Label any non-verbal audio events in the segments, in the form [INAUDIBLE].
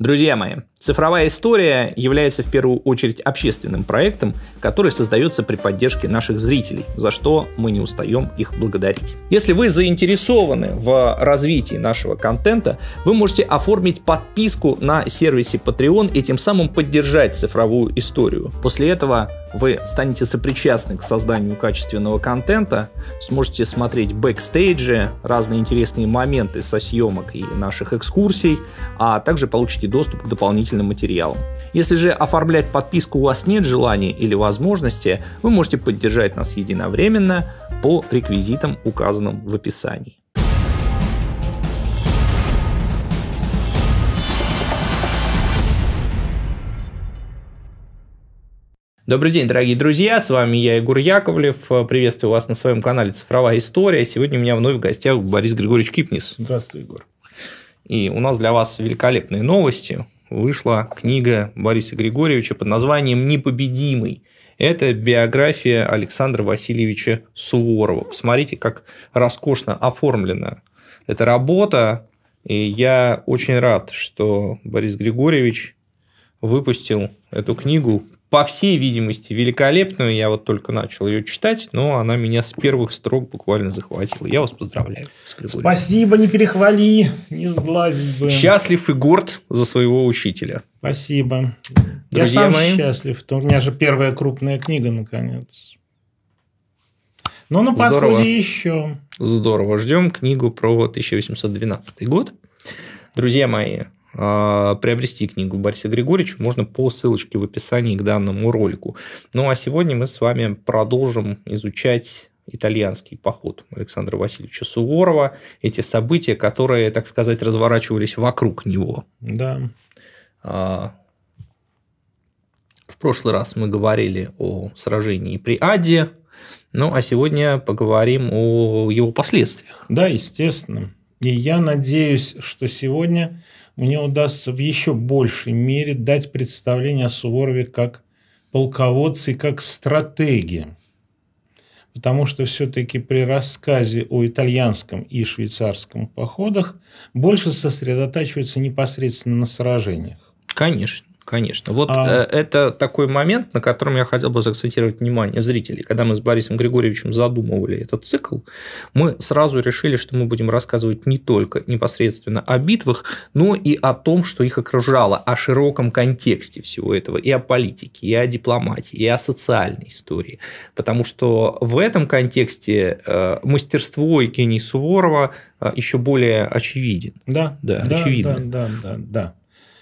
Друзья мои, Цифровая история является в первую очередь общественным проектом, который создается при поддержке наших зрителей, за что мы не устаем их благодарить. Если вы заинтересованы в развитии нашего контента, вы можете оформить подписку на сервисе Patreon и тем самым поддержать цифровую историю. После этого вы станете сопричастны к созданию качественного контента, сможете смотреть бэкстейджи, разные интересные моменты со съемок и наших экскурсий, а также получите доступ к дополнительным дополнительным материалом. Если же оформлять подписку у вас нет желания или возможности, вы можете поддержать нас единовременно по реквизитам, указанным в описании. Добрый день, дорогие друзья, с вами я, Егор Яковлев. Приветствую вас на своем канале «Цифровая история». Сегодня у меня вновь в гостях Борис Григорьевич Кипнис. Здравствуй, Егор. И у нас для вас великолепные новости вышла книга Бориса Григорьевича под названием «Непобедимый». Это биография Александра Васильевича Суворова. Посмотрите, как роскошно оформлена эта работа. И я очень рад, что Борис Григорьевич выпустил эту книгу по всей видимости, великолепную. Я вот только начал ее читать, но она меня с первых строк буквально захватила. Я вас поздравляю. Спасибо, не перехвали, не сглазить бы. Счастлив и горд за своего учителя. Спасибо. Друзья Я сам мои... счастлив. У меня же первая крупная книга, наконец. Но ну, на подходе Здорово. еще. Здорово. Ждем книгу про 1812 год. Друзья мои, а, приобрести книгу Бориса Григорьевича можно по ссылочке в описании к данному ролику. Ну а сегодня мы с вами продолжим изучать итальянский поход Александра Васильевича Суворова, эти события, которые, так сказать, разворачивались вокруг него. Да. А, в прошлый раз мы говорили о сражении при Аде, ну а сегодня поговорим о его последствиях. Да, естественно. И я надеюсь, что сегодня мне удастся в еще большей мере дать представление о Суворове как полководце и как стратеге. Потому что все-таки при рассказе о итальянском и швейцарском походах больше сосредотачивается непосредственно на сражениях. Конечно. Конечно. Вот а... Э, это такой момент, на котором я хотел бы заакцентировать внимание зрителей. Когда мы с Борисом Григорьевичем задумывали этот цикл, мы сразу решили, что мы будем рассказывать не только непосредственно о битвах, но и о том, что их окружало, о широком контексте всего этого, и о политике, и о дипломатии, и о социальной истории. Потому что в этом контексте э, мастерство Евгения Суворова э, еще более очевиден. Да, да, да очевидно. Да, да, да, да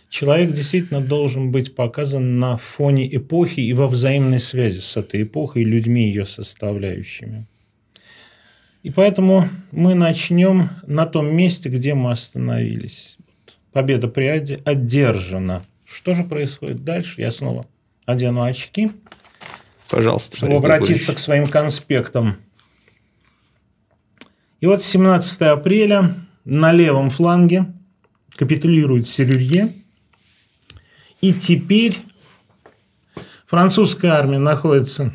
человек действительно должен быть показан на фоне эпохи и во взаимной связи с этой эпохой и людьми ее составляющими. И поэтому мы начнем на том месте, где мы остановились. Победа при Аде одержана. Что же происходит дальше? Я снова одену очки. Пожалуйста. Чтобы обратиться к своим конспектам. И вот 17 апреля на левом фланге капитулирует Серюрье – и теперь французская армия находится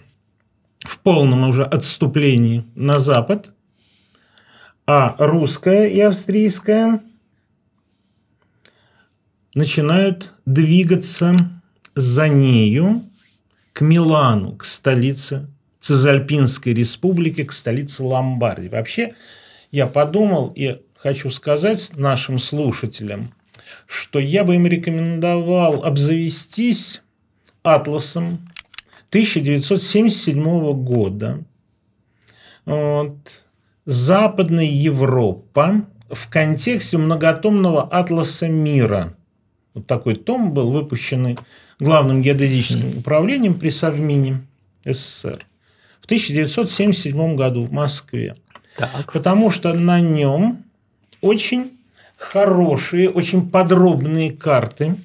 в полном уже отступлении на запад, а русская и австрийская начинают двигаться за нею к Милану, к столице Цезальпинской республики, к столице Ломбардии. Вообще, я подумал и хочу сказать нашим слушателям – что я бы им рекомендовал обзавестись атласом 1977 года. Вот. Западная Европа в контексте многотомного атласа мира. Вот такой том был выпущен главным геодезическим управлением при Совмине СССР в 1977 году в Москве. Так. Потому что на нем очень хорошие, очень подробные карты.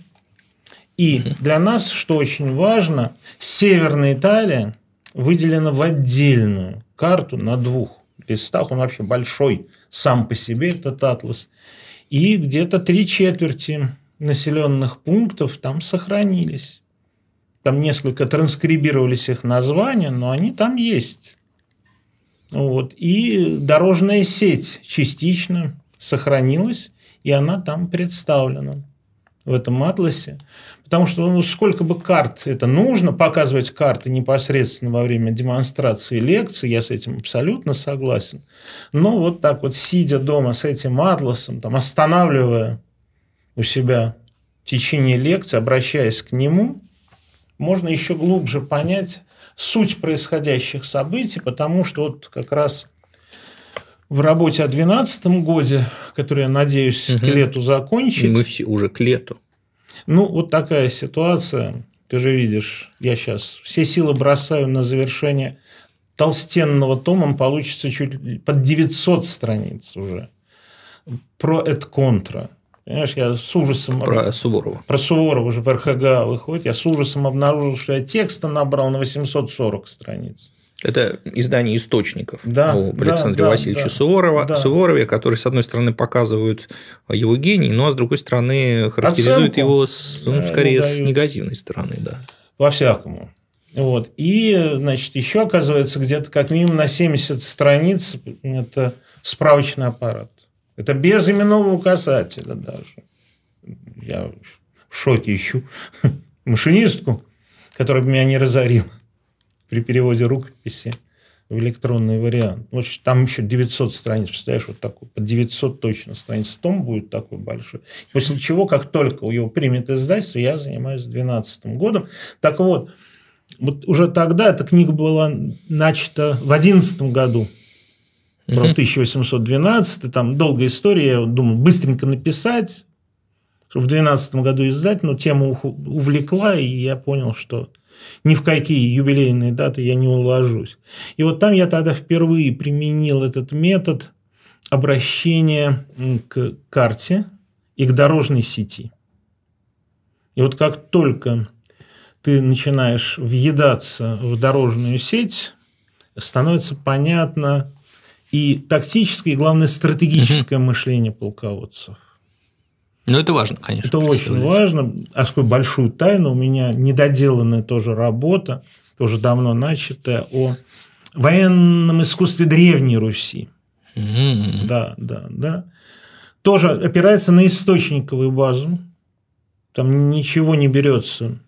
И для нас, что очень важно, Северная Италия выделена в отдельную карту на двух листах. Он вообще большой сам по себе, этот атлас. И где-то три четверти населенных пунктов там сохранились. Там несколько транскрибировались их названия, но они там есть. Вот. И дорожная сеть частично сохранилась и она там представлена в этом атласе. Потому что ну, сколько бы карт это нужно, показывать карты непосредственно во время демонстрации лекции, я с этим абсолютно согласен. Но вот так вот, сидя дома с этим атласом, там, останавливая у себя течение лекции, обращаясь к нему, можно еще глубже понять суть происходящих событий, потому что вот как раз – в работе о 2012 году, который, я надеюсь, угу. к лету закончить. Мы все уже к лету. Ну, вот такая ситуация. Ты же видишь, я сейчас все силы бросаю на завершение толстенного тома, получится чуть под 900 страниц уже. Про это контра. Понимаешь, я с ужасом... Про Суворова. Про Суворова уже в РХГ выходит. Я с ужасом обнаружил, что я текста набрал на 840 страниц. Это издание источников да, о да, да, Васильевиче да, Суворова, да. Суворове, которые, с одной стороны, показывают его гений, но, ну, а с другой стороны, характеризуют Оценку, его с, ну, э, скорее ну, с негативной стороны. Да. По-всякому. Вот. И, значит, еще оказывается где-то как минимум на 70 страниц это справочный аппарат. Это без именного указателя даже. Я в шоке ищу [LAUGHS] машинистку, которая бы меня не разорила при переводе рукописи в электронный вариант. в общем там еще 900 страниц, представляешь, вот такой, по 900 точно страниц том будет такой большой. После чего, как только его примет издательство, я занимаюсь 2012 годом. Так вот, вот уже тогда эта книга была начата в 2011 году, про 1812, там долгая история, я думал быстренько написать, чтобы в 2012 году издать, но тема увлекла, и я понял, что ни в какие юбилейные даты я не уложусь. И вот там я тогда впервые применил этот метод обращения к карте и к дорожной сети. И вот как только ты начинаешь въедаться в дорожную сеть, становится понятно и тактическое, и главное стратегическое мышление полководцев. Ну, это важно, конечно. Это очень важно. А сколько большую тайну у меня недоделанная тоже работа, тоже давно начатая, о военном искусстве Древней Руси. М-м-м. Да, да, да. Тоже опирается на источниковую базу. Там ничего не берется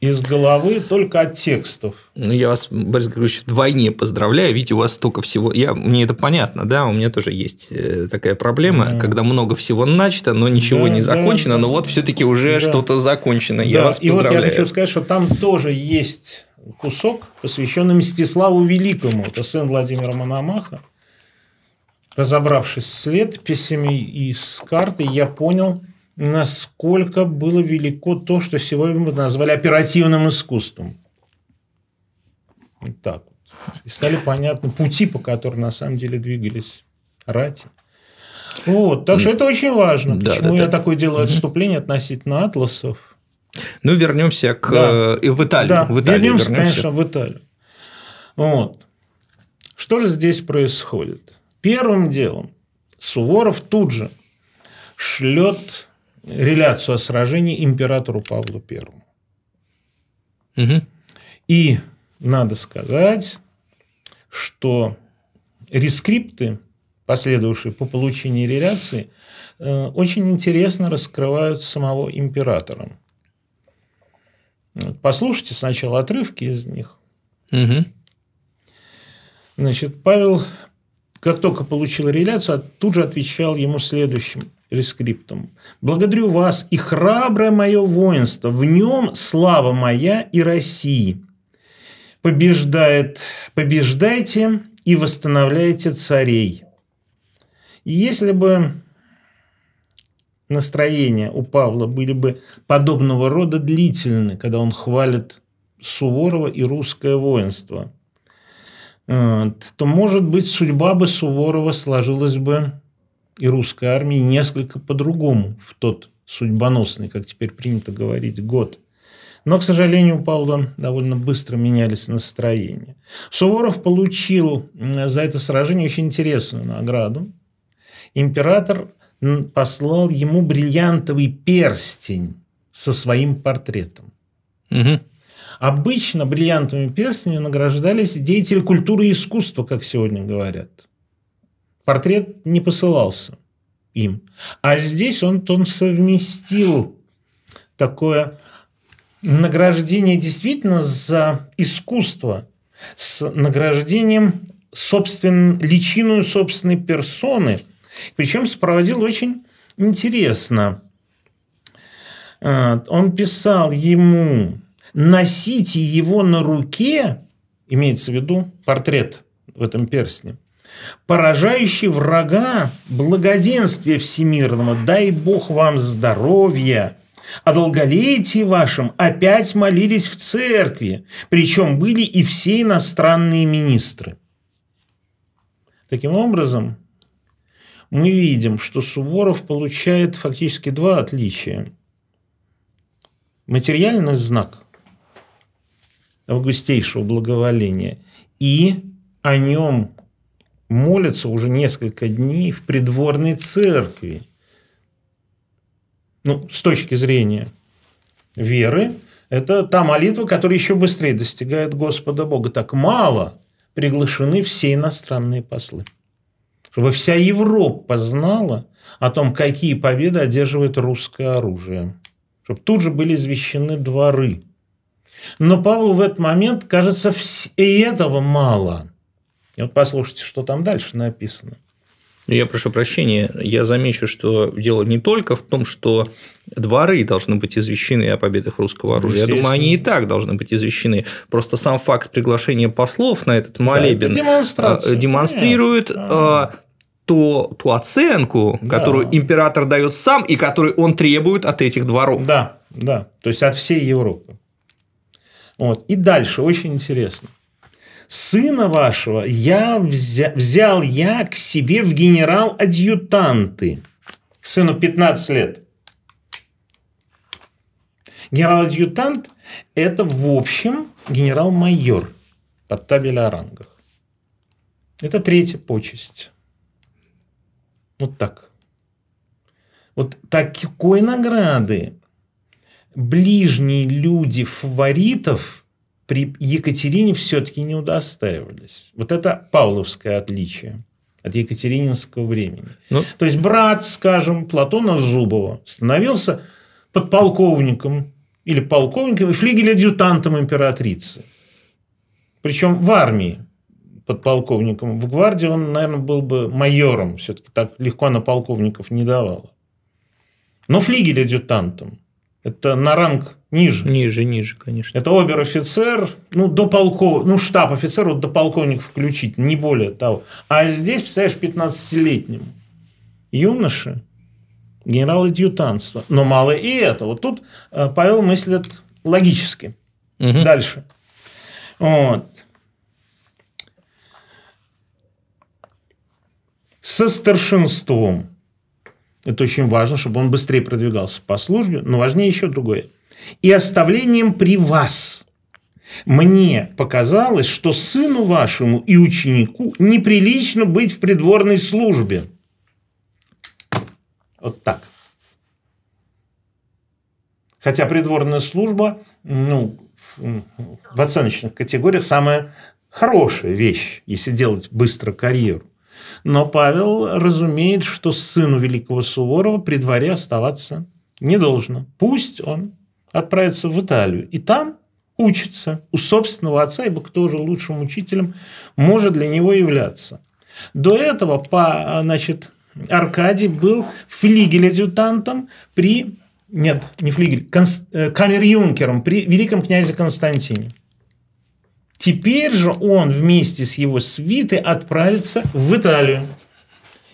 из головы только от текстов. Ну, я вас, Борис Григорьевич, вдвойне поздравляю. Видите, у вас столько всего. Я, мне это понятно, да, у меня тоже есть э, такая проблема, да. когда много всего начато, но ничего да, не закончено, да, но вот все-таки уже да. что-то закончено. Да. Я вас И поздравляю. вот я хочу сказать, что там тоже есть кусок, посвященный Мстиславу Великому. Это сын Владимира Мономаха. Разобравшись с летописями и с картой, я понял, насколько было велико то, что сегодня мы назвали оперативным искусством. Вот так вот. И стали понятны пути, по которым на самом деле двигались рати. Вот, так что это очень важно. Да, Почему да, я да. такое делаю отступление относительно атласов? Ну, вернемся к да. Э, в Италию. Да. В Италию вернемся, вернемся, конечно, в Италию. Вот. Что же здесь происходит? Первым делом Суворов тут же шлет реляцию о сражении императору Павлу Первому. Угу. И надо сказать, что рескрипты, последовавшие по получению реляции, э, очень интересно раскрывают самого императора. Послушайте сначала отрывки из них. Угу. Значит, Павел, как только получил реляцию, тут же отвечал ему следующим рескриптум. Благодарю вас и храброе мое воинство, в нем слава моя и России. Побеждает, побеждайте и восстановляйте царей. И если бы настроения у Павла были бы подобного рода длительны, когда он хвалит Суворова и русское воинство, э, то, может быть, судьба бы Суворова сложилась бы и русской армии несколько по-другому в тот судьбоносный, как теперь принято говорить, год. Но, к сожалению, у Павла довольно быстро менялись настроения. Суворов получил за это сражение очень интересную награду. Император послал ему бриллиантовый перстень со своим портретом. Угу. Обычно бриллиантовыми перстнями награждались деятели культуры и искусства, как сегодня говорят портрет не посылался им. А здесь он, он совместил такое награждение действительно за искусство с награждением собствен, личиную собственной персоны. Причем сопроводил очень интересно. Э, он писал ему «носите его на руке», имеется в виду портрет в этом перстне – поражающий врага благоденствия всемирного, дай Бог вам здоровья, о долголетии вашем опять молились в церкви, причем были и все иностранные министры. Таким образом, мы видим, что Суворов получает фактически два отличия. Материальный знак августейшего благоволения и о нем молятся уже несколько дней в придворной церкви. Ну, с точки зрения веры, это та молитва, которая еще быстрее достигает Господа Бога. Так мало приглашены все иностранные послы. Чтобы вся Европа знала о том, какие победы одерживает русское оружие. Чтобы тут же были извещены дворы. Но Павлу в этот момент, кажется, и этого мало – и вот послушайте, что там дальше написано. Ну, я прошу прощения, я замечу, что дело не только в том, что дворы должны быть извещены о победах русского оружия. Я думаю, они и так должны быть извещены. Просто сам факт приглашения послов на этот молебен да, это э, демонстрирует э, ту, ту оценку, да. которую император дает сам и которую он требует от этих дворов. Да, да. То есть от всей Европы. Вот. И дальше очень интересно сына вашего я взя, взял я к себе в генерал-адъютанты. Сыну 15 лет. Генерал-адъютант – это, в общем, генерал-майор под табель о рангах. Это третья почесть. Вот так. Вот такой награды ближние люди фаворитов – при Екатерине все-таки не удостаивались. Вот это павловское отличие от екатерининского времени. Ну, То есть брат, скажем, Платона Зубова становился подполковником или полковником и флигель-адъютантом императрицы. Причем в армии подполковником. В гвардии он, наверное, был бы майором. Все-таки так легко на полковников не давало. Но флигель-адъютантом. Это на ранг Ниже. Ниже, ниже, конечно. Это обер-офицер, ну, до полков, ну, штаб-офицер, вот до полковника включить, не более того. А здесь, представляешь, 15-летнему юноше генерал-адъютантство. Но мало и этого. Тут э, Павел мыслит логически. Угу. Дальше. Вот. Со старшинством. Это очень важно, чтобы он быстрее продвигался по службе, но важнее еще другое – и оставлением при вас. Мне показалось, что сыну вашему и ученику неприлично быть в придворной службе. Вот так. Хотя придворная служба ну, в оценочных категориях самая хорошая вещь, если делать быстро карьеру. Но Павел разумеет, что сыну великого Суворова при дворе оставаться не должно. Пусть он отправиться в Италию. И там учится у собственного отца, ибо кто же лучшим учителем может для него являться. До этого по, значит, Аркадий был флигель-адъютантом при... Нет, не флигель, конс, э, камер-юнкером при великом князе Константине. Теперь же он вместе с его свитой отправится в Италию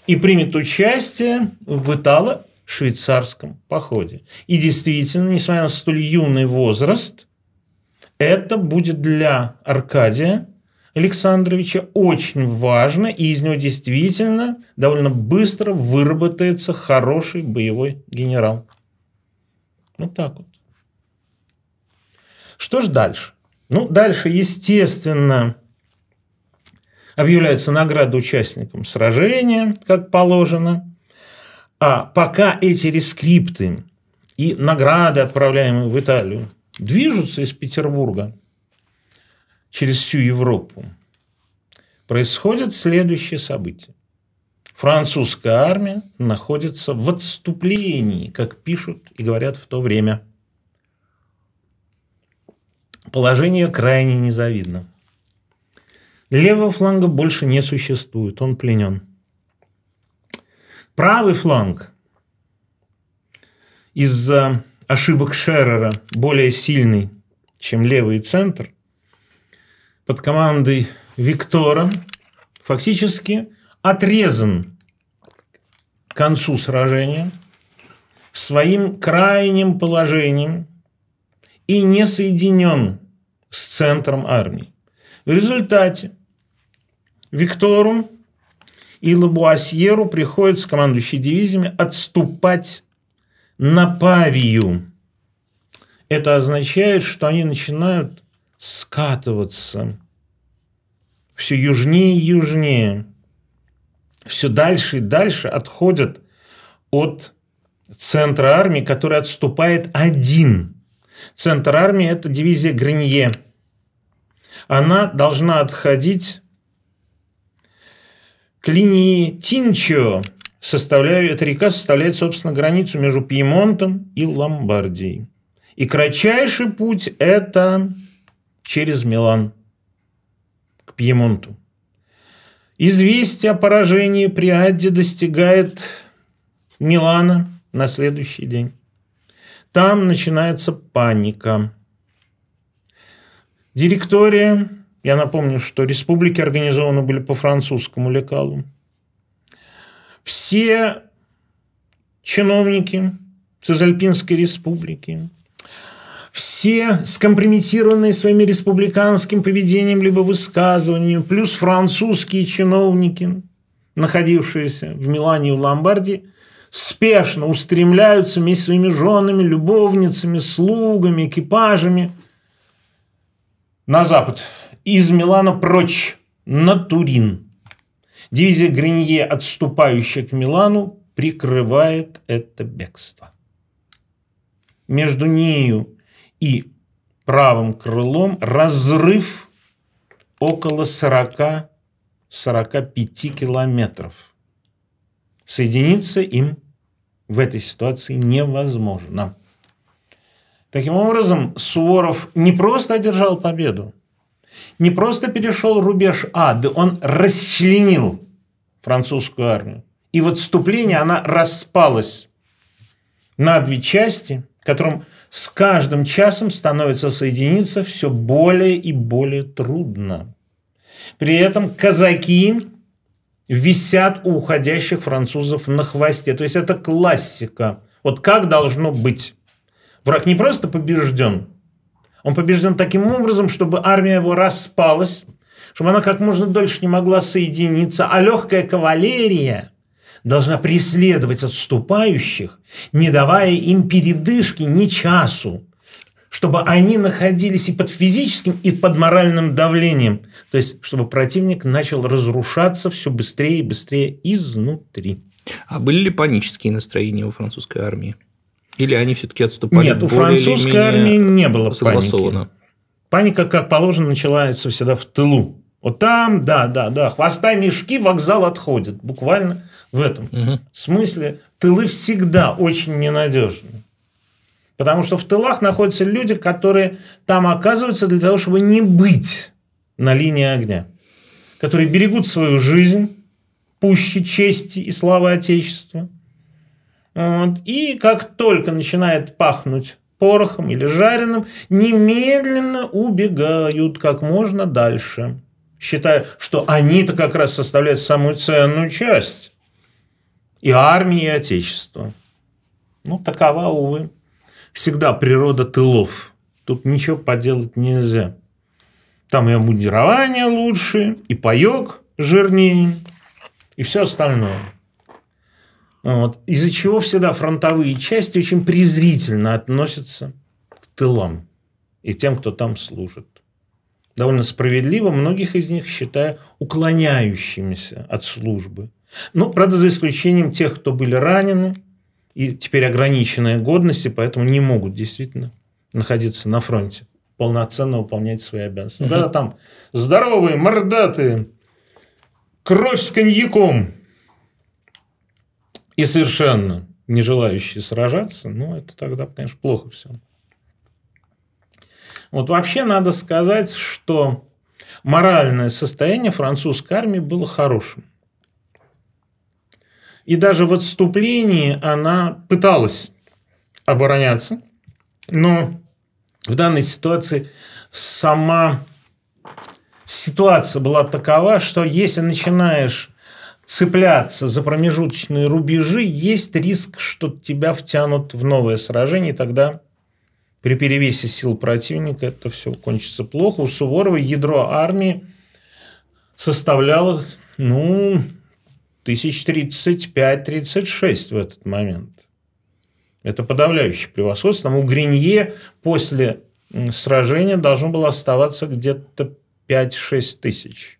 и примет участие в Италии швейцарском походе. И действительно, несмотря на столь юный возраст, это будет для Аркадия Александровича очень важно, и из него действительно довольно быстро выработается хороший боевой генерал. Вот так вот. Что ж дальше? Ну, дальше, естественно, объявляется награда участникам сражения, как положено. А пока эти рескрипты и награды, отправляемые в Италию, движутся из Петербурга через всю Европу, происходит следующее событие. Французская армия находится в отступлении, как пишут и говорят в то время. Положение крайне незавидно. Левого фланга больше не существует, он пленен. Правый фланг из-за э, ошибок Шеррера более сильный, чем левый центр, под командой Виктора фактически отрезан к концу сражения своим крайним положением и не соединен с центром армии. В результате Виктору и Лабуасьеру приходится, командующий дивизиями, отступать на Павию. Это означает, что они начинают скатываться все южнее и южнее, все дальше и дальше отходят от центра армии, который отступает один. Центр армии – это дивизия Гринье. Она должна отходить к линии Тинчо составляют, эта река составляет, собственно, границу между Пьемонтом и Ломбардией. И кратчайший путь – это через Милан к Пьемонту. Известие о поражении при Адде достигает Милана на следующий день. Там начинается паника. Директория я напомню, что республики организованы были по французскому лекалу. Все чиновники Цезальпинской республики, все скомпрометированные своими республиканским поведением либо высказыванием, плюс французские чиновники, находившиеся в Милане и в Ломбардии, спешно устремляются вместе с своими женами, любовницами, слугами, экипажами на запад – из Милана прочь на Турин. Дивизия Гринье, отступающая к Милану, прикрывает это бегство. Между нею и правым крылом разрыв около 40-45 километров. Соединиться им в этой ситуации невозможно. Таким образом, Суворов не просто одержал победу, не просто перешел рубеж ад, он расчленил французскую армию. И в отступлении она распалась на две части, которым с каждым часом становится соединиться все более и более трудно. При этом казаки висят у уходящих французов на хвосте. То есть это классика. Вот как должно быть. Враг не просто побежден, он побежден таким образом, чтобы армия его распалась, чтобы она как можно дольше не могла соединиться, а легкая кавалерия должна преследовать отступающих, не давая им передышки ни часу, чтобы они находились и под физическим, и под моральным давлением. То есть, чтобы противник начал разрушаться все быстрее и быстрее изнутри. А были ли панические настроения у французской армии? Или они все-таки отступали? Нет, у французской армии не было паники. Паника, как положено, начинается всегда в тылу. Вот там, да, да, да, хвоста, мешки, вокзал отходит. Буквально в этом угу. смысле тылы всегда очень ненадежны. Потому что в тылах находятся люди, которые там оказываются для того, чтобы не быть на линии огня. Которые берегут свою жизнь пуще чести и славы Отечества – вот. И как только начинает пахнуть порохом или жареным, немедленно убегают как можно дальше, считая, что они-то как раз составляют самую ценную часть и армии, и отечества. Ну, такова, увы, всегда природа тылов. Тут ничего поделать нельзя. Там и обмундирование лучше, и паек жирнее, и все остальное. Вот, из-за чего всегда фронтовые части очень презрительно относятся к тылам и тем, кто там служит. Довольно справедливо многих из них считая уклоняющимися от службы. Но, ну, правда, за исключением тех, кто были ранены и теперь ограниченная годность, и поэтому не могут действительно находиться на фронте, полноценно выполнять свои обязанности. Угу. Когда там здоровые, мордатые, кровь с коньяком – и совершенно не желающие сражаться, ну, это тогда, конечно, плохо все. Вот вообще надо сказать, что моральное состояние французской армии было хорошим. И даже в отступлении она пыталась обороняться, но в данной ситуации сама ситуация была такова, что если начинаешь цепляться за промежуточные рубежи, есть риск, что тебя втянут в новое сражение, и тогда при перевесе сил противника это все кончится плохо. У Суворова ядро армии составляло, ну, 1035-36 в этот момент. Это подавляющее превосходство. Там у Гринье после сражения должно было оставаться где-то 5-6 тысяч.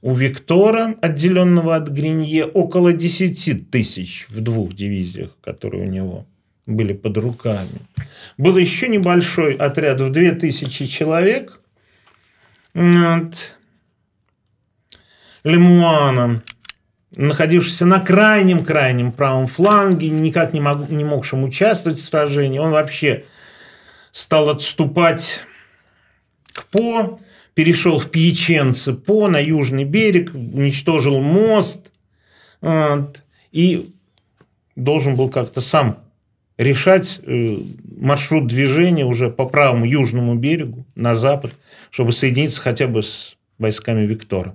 У Виктора, отделенного от Гринье, около 10 тысяч в двух дивизиях, которые у него были под руками. Был еще небольшой отряд в 2000 человек от Лемуана, находившийся на крайнем-крайнем правом фланге, никак не, мог, не могшим участвовать в сражении. Он вообще стал отступать к По, перешел в Пьяченце по на южный берег, уничтожил мост вот, а, и должен был как-то сам решать э, маршрут движения уже по правому южному берегу на запад, чтобы соединиться хотя бы с войсками Виктора.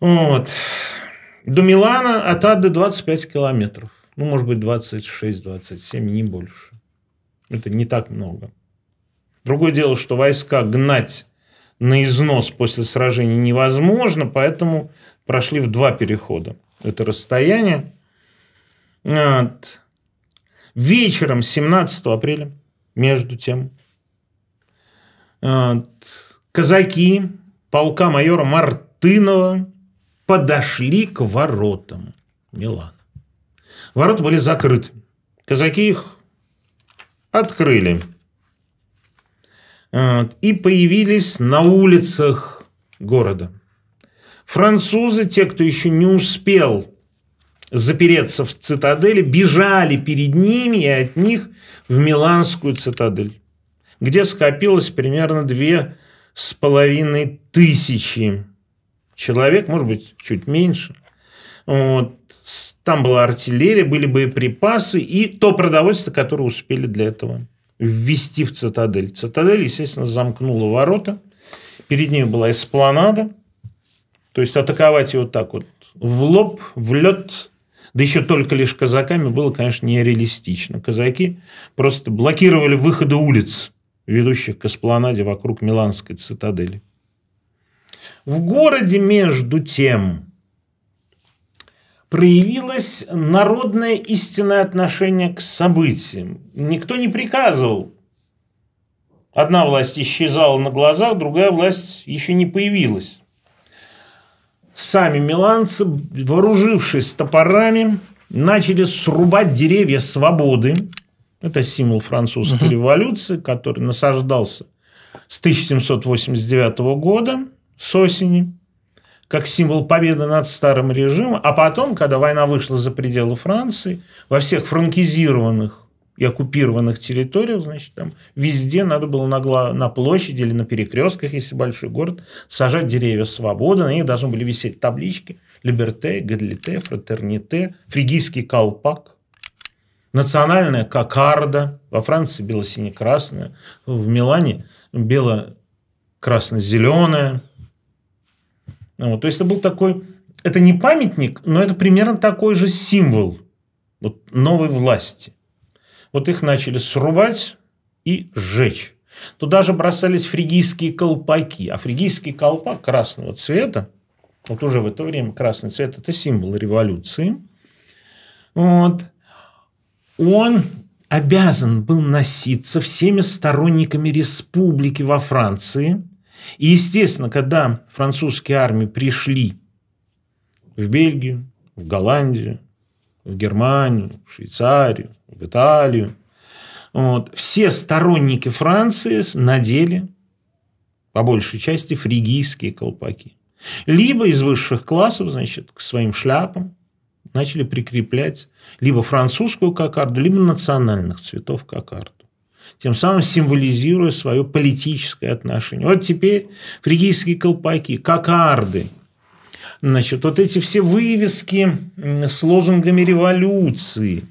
Вот. До Милана от Ады 25 километров. Ну, может быть, 26-27, не больше. Это не так много. Другое дело, что войска гнать на износ после сражений невозможно, поэтому прошли в два перехода это расстояние. Вот. Вечером 17 апреля, между тем, вот, казаки полка майора Мартынова подошли к воротам Милана. Ворота были закрыты. Казаки их открыли. А, и появились на улицах города. Французы, те, кто еще не успел запереться в цитадели, бежали перед ними и от них в Миланскую цитадель, где скопилось примерно две с половиной тысячи человек, может быть, чуть меньше. Вот. Там была артиллерия, были боеприпасы и то продовольствие, которое успели для этого ввести в цитадель. Цитадель, естественно, замкнула ворота. Перед ней была эспланада. То есть, атаковать ее вот так вот в лоб, в лед, да еще только лишь казаками было, конечно, нереалистично. Казаки просто блокировали выходы улиц, ведущих к эспланаде вокруг Миланской цитадели. В городе, между тем, проявилось народное истинное отношение к событиям. Никто не приказывал. Одна власть исчезала на глазах, другая власть еще не появилась. Сами миланцы, вооружившись топорами, начали срубать деревья свободы. Это символ французской революции, который насаждался с 1789 года, с осени как символ победы над старым режимом, а потом, когда война вышла за пределы Франции, во всех франкизированных и оккупированных территориях, значит, там везде надо было на, на площади или на перекрестках, если большой город, сажать деревья свободы, на них должны были висеть таблички «Либерте», «Гадлите», «Фратерните», «Фригийский колпак», «Национальная кокарда», во Франции бело-сине-красная, в Милане бело-красно-зеленая, вот, то есть это был такой, это не памятник, но это примерно такой же символ вот, новой власти. Вот их начали срубать и сжечь. Туда же бросались фригийские колпаки. А фригийский колпак красного цвета, вот уже в это время красный цвет – это символ революции. Вот. Он обязан был носиться всеми сторонниками республики во Франции – и, естественно, когда французские армии пришли в Бельгию, в Голландию, в Германию, в Швейцарию, в Италию, вот, все сторонники Франции надели, по большей части, фригийские колпаки. Либо из высших классов, значит, к своим шляпам начали прикреплять либо французскую кокарду, либо национальных цветов кокарду тем самым символизируя свое политическое отношение. Вот теперь фригийские колпаки, кокарды, значит, вот эти все вывески с лозунгами революции,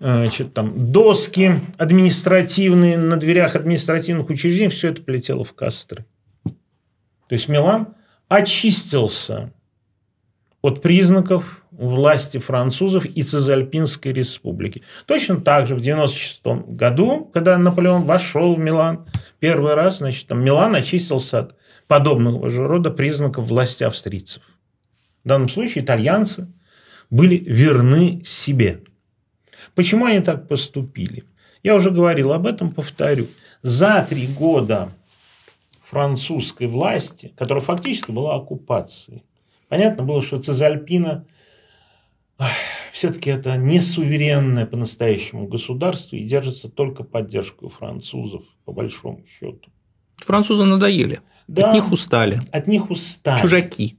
значит, там, доски административные на дверях административных учреждений, все это полетело в кастры. То есть Милан очистился от признаков власти французов и Цезальпинской республики. Точно так же в 1996 году, когда Наполеон вошел в Милан первый раз, значит, там Милан очистился от подобного же рода признаков власти австрийцев. В данном случае итальянцы были верны себе. Почему они так поступили? Я уже говорил об этом, повторю. За три года французской власти, которая фактически была оккупацией, понятно было, что Цезальпина – все-таки это не суверенное по-настоящему государство и держится только поддержкой французов, по большому счету. Французы надоели. Да, от них устали. От них устали. Чужаки.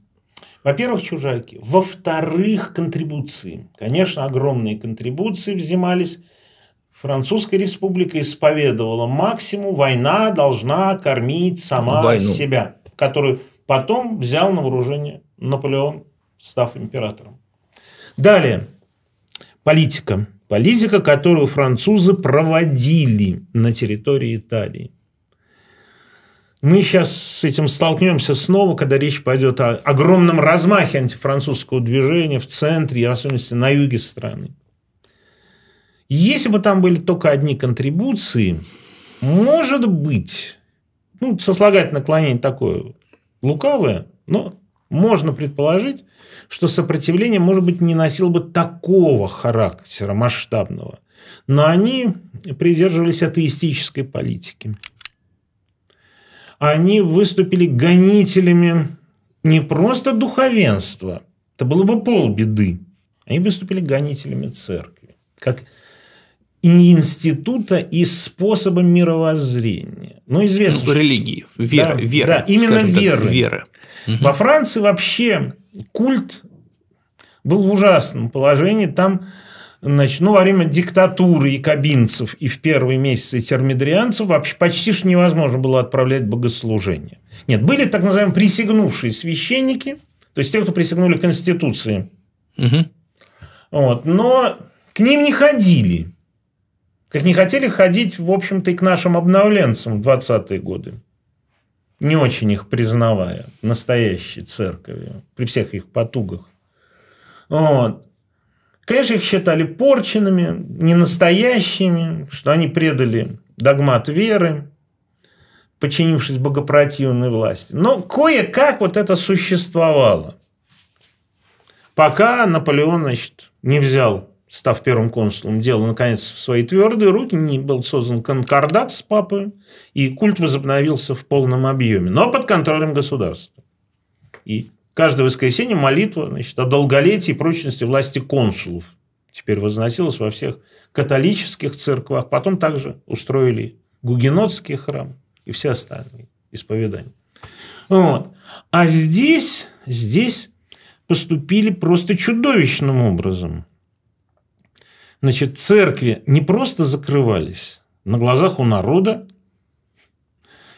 Во-первых, чужаки. Во-вторых, контрибуции. Конечно, огромные контрибуции взимались. Французская республика исповедовала максимум, война должна кормить сама Войну. себя, которую потом взял на вооружение Наполеон, став императором. Далее. Политика. Политика, которую французы проводили на территории Италии. Мы сейчас с этим столкнемся снова, когда речь пойдет о огромном размахе антифранцузского движения в центре и, в особенности, на юге страны. Если бы там были только одни контрибуции, может быть, ну, сослагательное наклонение такое лукавое, но можно предположить, что сопротивление, может быть, не носило бы такого характера масштабного, но они придерживались атеистической политики. Они выступили гонителями не просто духовенства, это было бы полбеды. Они выступили гонителями церкви, как и института, и способом мировоззрения. Ну, известно. Ну, религии, вера, да, вера. Да, именно веры. Так, вера. Угу. Во Франции вообще культ был в ужасном положении. Там Значит, ну, во время диктатуры и кабинцев, и в первые месяцы термидрианцев вообще почти что невозможно было отправлять богослужение. Нет, были так называемые присягнувшие священники, то есть те, кто присягнули Конституции. Угу. Вот, но к ним не ходили. Так не хотели ходить, в общем-то, и к нашим обновленцам в 20-е годы, не очень их признавая настоящей церковью, при всех их потугах. Вот. Конечно, их считали порченными, ненастоящими, что они предали догмат веры, подчинившись богопротивной власти. Но кое-как вот это существовало. Пока Наполеон, значит, не взял став первым консулом, делал, наконец, в свои твердые руки, не был создан конкордат с папой, и культ возобновился в полном объеме, но под контролем государства. И каждое воскресенье молитва значит, о долголетии и прочности власти консулов теперь возносилась во всех католических церквах, потом также устроили гугенотский храм и все остальные исповедания. Вот. А здесь, здесь поступили просто чудовищным образом. Значит, церкви не просто закрывались на глазах у народа,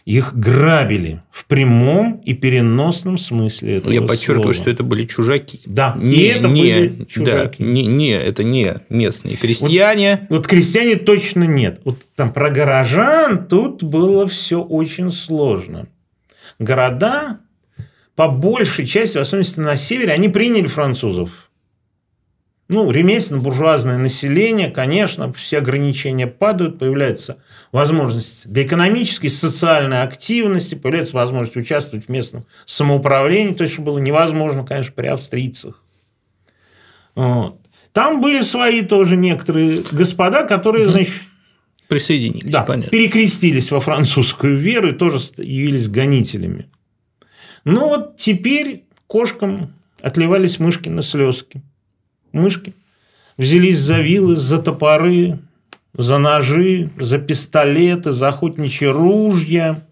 их грабили в прямом и переносном смысле этого Я подчеркиваю, слова. что это были чужаки. Да, не, и это не, были чужаки. Да, не, не, это не местные крестьяне. Вот, вот крестьяне точно нет. Вот там про горожан тут было все очень сложно. Города, по большей части, в особенности на севере, они приняли французов ну, ремесин, буржуазное население, конечно, все ограничения падают, появляется возможность для экономической, социальной активности, появляется возможность участвовать в местном самоуправлении, то есть, что было невозможно, конечно, при австрийцах. Вот. Там были свои тоже некоторые господа, которые, значит, присоединились, да, понятно. перекрестились во французскую веру и тоже явились гонителями. Ну вот теперь кошкам отливались мышки на слезки мышки, взялись за вилы, за топоры, за ножи, за пистолеты, за охотничьи ружья.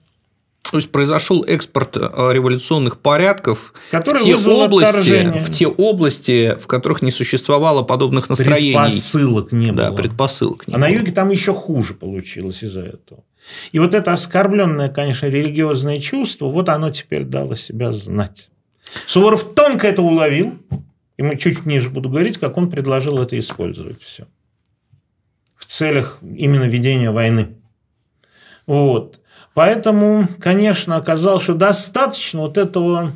То есть произошел экспорт э, революционных порядков в те, области, в те области, в которых не существовало подобных настроений. Предпосылок не было. да, Предпосылок не а было. на юге там еще хуже получилось из-за этого. И вот это оскорбленное, конечно, религиозное чувство, вот оно теперь дало себя знать. Суворов тонко это уловил, и мы чуть ниже буду говорить, как он предложил это использовать все. В целях именно ведения войны. Вот. Поэтому, конечно, оказалось, что достаточно вот этого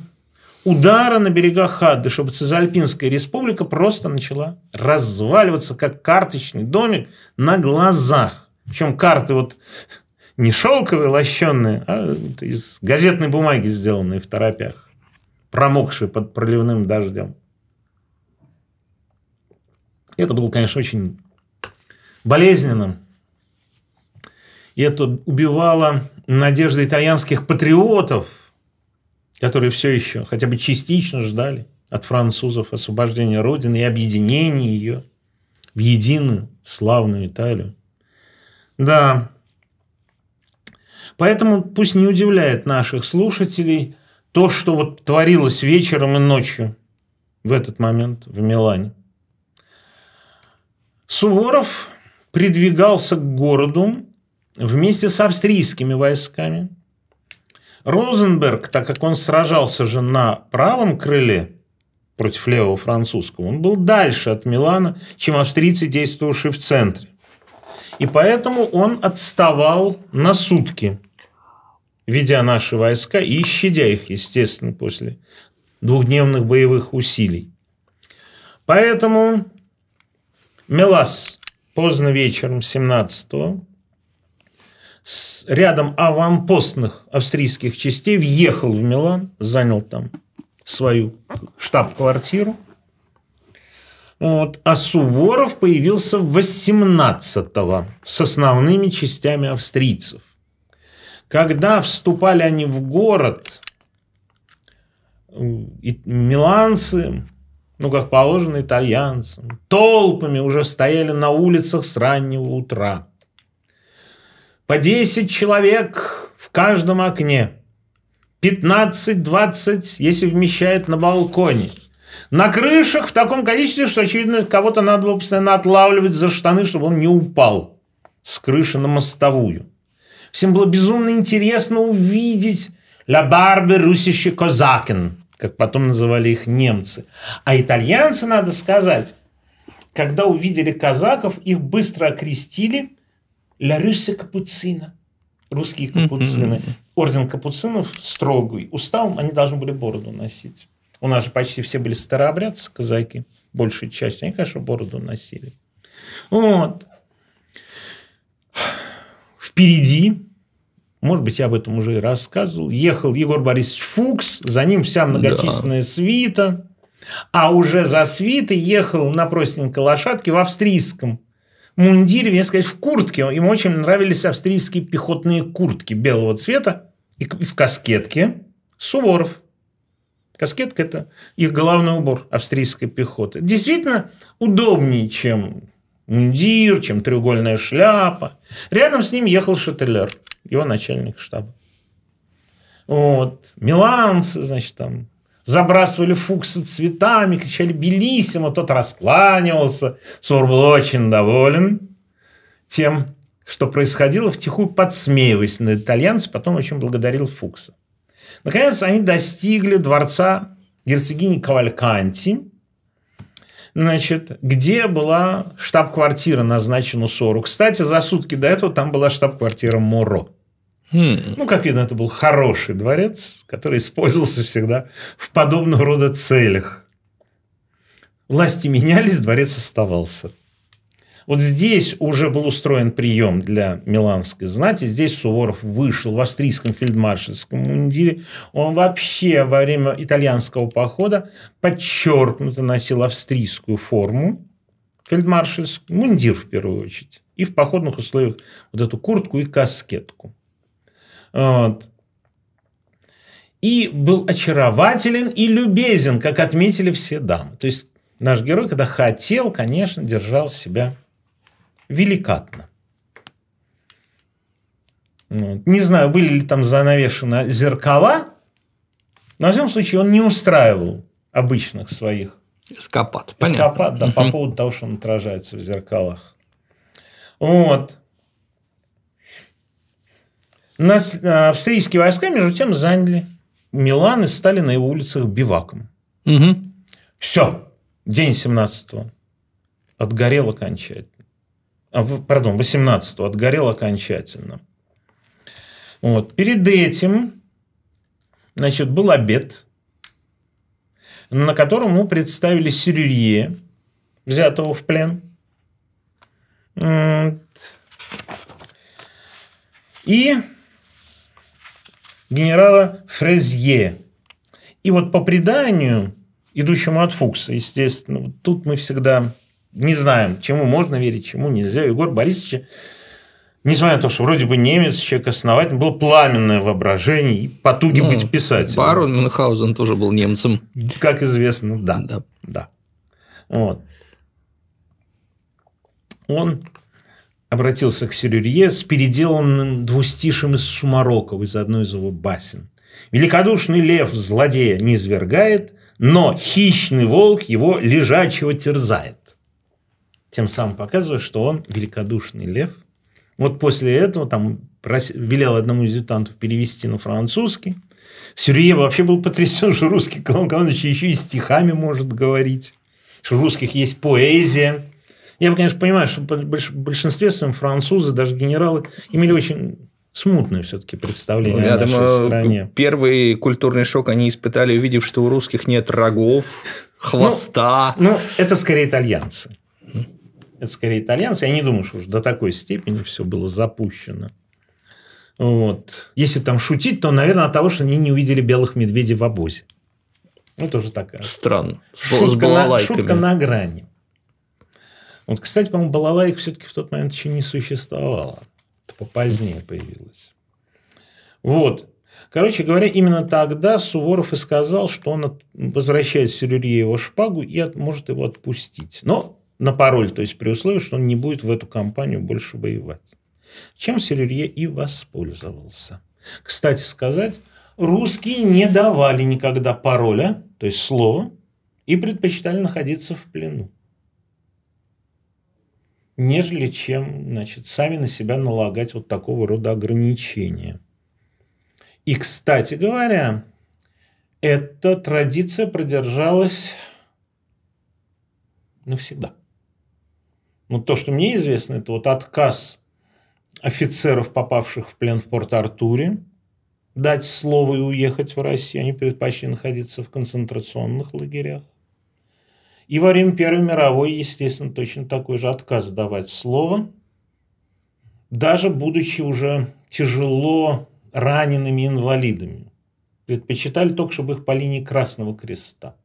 удара на берегах Хадды, чтобы Цезальпинская республика просто начала разваливаться, как карточный домик на глазах. Причем карты вот [LAUGHS] не шелковые, лощенные, а из газетной бумаги сделанные в торопях, промокшие под проливным дождем. Это было, конечно, очень болезненно И это убивало надежды итальянских патриотов, которые все еще хотя бы частично ждали от французов освобождения Родины и объединения ее в единую славную Италию. Да. Поэтому пусть не удивляет наших слушателей то, что вот творилось вечером и ночью в этот момент в Милане. Суворов придвигался к городу вместе с австрийскими войсками. Розенберг, так как он сражался же на правом крыле против левого французского, он был дальше от Милана, чем австрийцы, действовавшие в центре. И поэтому он отставал на сутки, ведя наши войска и щадя их, естественно, после двухдневных боевых усилий. Поэтому Мелас поздно вечером 17-го с рядом аванпостных австрийских частей въехал в Милан, занял там свою штаб-квартиру. Вот. А Суворов появился 18-го с основными частями австрийцев. Когда вступали они в город, э, миланцы, ну, как положено итальянцам, толпами уже стояли на улицах с раннего утра. По 10 человек в каждом окне. 15-20, если вмещает на балконе. На крышах в таком количестве, что, очевидно, кого-то надо было постоянно отлавливать за штаны, чтобы он не упал с крыши на мостовую. Всем было безумно интересно увидеть «Ля барбе русище козакен», как потом называли их немцы. А итальянцы, надо сказать, когда увидели казаков, их быстро окрестили «Ля Рюся Капуцина» – русские капуцины. Орден капуцинов строгий. Устал, они должны были бороду носить. У нас же почти все были старообрядцы, казаки, большей частью. Они, конечно, бороду носили. Вот. Впереди может быть, я об этом уже и рассказывал. Ехал Егор Борисович Фукс, за ним вся многочисленная да. свита. А уже за свитой ехал на простенькой лошадке в австрийском мундире, мне сказать, в куртке. Ему очень нравились австрийские пехотные куртки белого цвета и в каскетке Суворов. Каскетка – это их главный убор австрийской пехоты. Действительно удобнее, чем мундир, чем треугольная шляпа. Рядом с ним ехал шателер – его начальник штаба. Вот. Миланцы, значит, там забрасывали Фукса цветами, кричали «Белиссимо!», тот раскланивался. Сур был очень доволен тем, что происходило, втихую подсмеиваясь на итальянцы, потом очень благодарил Фукса. Наконец, они достигли дворца герцогини Кавальканти, Значит, где была штаб-квартира назначена СОРУ. Кстати, за сутки до этого там была штаб-квартира МОРО. Hmm. Ну, как видно, это был хороший дворец, который использовался всегда в подобного рода целях. Власти менялись, дворец оставался. Вот здесь уже был устроен прием для миланской знати. Здесь Суворов вышел в австрийском фельдмаршальском мундире. Он вообще во время итальянского похода подчеркнуто носил австрийскую форму, фельдмаршальский мундир в первую очередь. И в походных условиях вот эту куртку и каскетку. Вот и был очарователен и любезен, как отметили все дамы. То есть наш герой, когда хотел, конечно, держал себя великатно. Ну, не знаю, были ли там занавешены зеркала, но, во всяком случае, он не устраивал обычных своих Эскапад. Понятно. Эскапад, да, по поводу того, что он отражается в зеркалах. Вот. Нас, а, австрийские войска, между тем, заняли Милан и стали на его улицах биваком. Угу. Все. День 17-го. Отгорело окончательно а, пардон, 18-го, отгорел окончательно. Вот. Перед этим, значит, был обед, на котором ему представили Сюрюрье, взятого в плен. И генерала Фрезье. И вот по преданию, идущему от Фукса, естественно, тут мы всегда не знаем, чему можно верить, чему нельзя. Егор Борисович, несмотря на то, что вроде бы немец, человек основатель, был пламенное воображение и потуги ну, быть писателем. Барон Мюнхгаузен тоже был немцем. Как известно, да. Да. да. Вот. Он обратился к Сюрюрье с переделанным двустишем из Сумароков, из одной из его басен. «Великодушный лев злодея не извергает, но хищный волк его лежачего терзает» тем самым показывая, что он великодушный лев. Вот после этого там велел одному из дютантов перевести на французский. Сюрье вообще был потрясен, что русский Калан Каланович еще и стихами может говорить, что у русских есть поэзия. Я, конечно, понимаю, что в большинстве своем французы, даже генералы, имели очень смутное все-таки представление Я о нашей думаю, стране. Первый культурный шок они испытали, увидев, что у русских нет рогов, [LAUGHS] ну, хвоста. Ну, ну это скорее итальянцы это скорее итальянцы. Я не думаю, что уж до такой степени все было запущено. Вот. Если там шутить, то, наверное, от того, что они не увидели белых медведей в обозе. Ну, тоже такая. Странно. С шутка, с на, шутка на грани. Вот, кстати, по-моему, балалайк все-таки в тот момент еще не существовало. Это попозднее появилось. Вот. Короче говоря, именно тогда Суворов и сказал, что он возвращает Сюрюре его шпагу и от, может его отпустить. Но на пароль, то есть при условии, что он не будет в эту компанию больше воевать. Чем Селюрье и воспользовался. Кстати сказать, русские не давали никогда пароля, то есть слова, и предпочитали находиться в плену нежели чем значит, сами на себя налагать вот такого рода ограничения. И, кстати говоря, эта традиция продержалась навсегда. Ну, то, что мне известно, это вот отказ офицеров, попавших в плен в Порт-Артуре, дать слово и уехать в Россию. Они предпочли находиться в концентрационных лагерях. И во время Первой мировой, естественно, точно такой же отказ давать слово, даже будучи уже тяжело ранеными инвалидами. Предпочитали только, чтобы их по линии Красного Креста.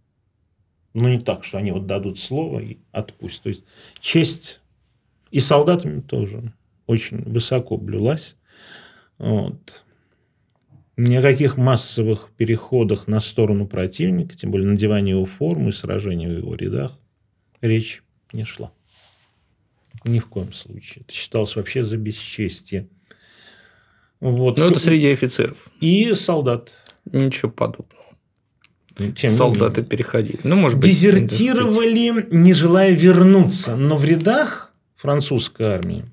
Но ну, не так, что они вот дадут слово и отпустят. То есть честь и солдатами тоже очень высоко блюлась. Вот. Ни о каких массовых переходах на сторону противника, тем более надевание его формы и сражение в его рядах, речь не шла. Ни в коем случае. Это считалось вообще за бесчестие. Вот. Но ну, это среди офицеров. И солдат. Ничего подобного. Ну, тем Солдаты менее. переходили. Ну, может быть, Дезертировали, не желая вернуться, но в рядах французской армии